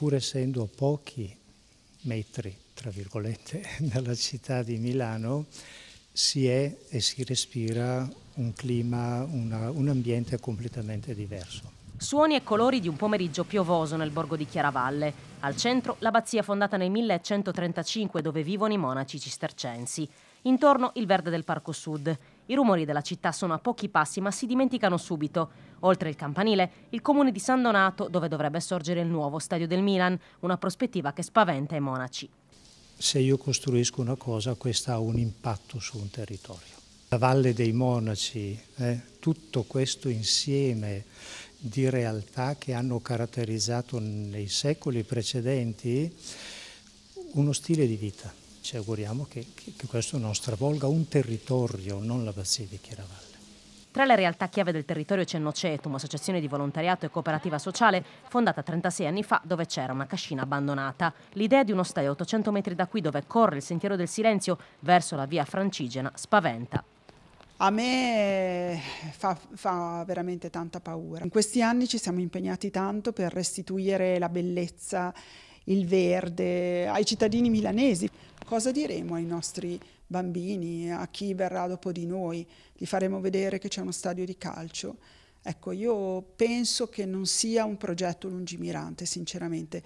pur essendo a pochi metri, tra virgolette, dalla città di Milano, si è e si respira un clima, una, un ambiente completamente diverso. Suoni e colori di un pomeriggio piovoso nel borgo di Chiaravalle. Al centro l'abbazia fondata nel 1135 dove vivono i monaci cistercensi. Intorno il verde del Parco Sud. I rumori della città sono a pochi passi ma si dimenticano subito. Oltre il campanile, il comune di San Donato, dove dovrebbe sorgere il nuovo stadio del Milan, una prospettiva che spaventa i monaci. Se io costruisco una cosa, questa ha un impatto su un territorio. La Valle dei Monaci, eh, tutto questo insieme di realtà che hanno caratterizzato nei secoli precedenti uno stile di vita ci auguriamo che, che, che questo non stravolga un territorio, non la l'abbazia di Chiaravalle. Tra le realtà chiave del territorio c'è Nocetum, associazione di volontariato e cooperativa sociale fondata 36 anni fa dove c'era una cascina abbandonata. L'idea di uno stai a 800 metri da qui dove corre il sentiero del silenzio verso la via francigena spaventa. A me fa, fa, veramente tanta paura. In questi anni ci siamo impegnati tanto per restituire la bellezza, il verde ai cittadini milanesi cosa diremo ai nostri bambini, a chi verrà dopo di noi, gli faremo vedere che c'è uno stadio di calcio. Ecco, io penso che non sia un progetto lungimirante, sinceramente.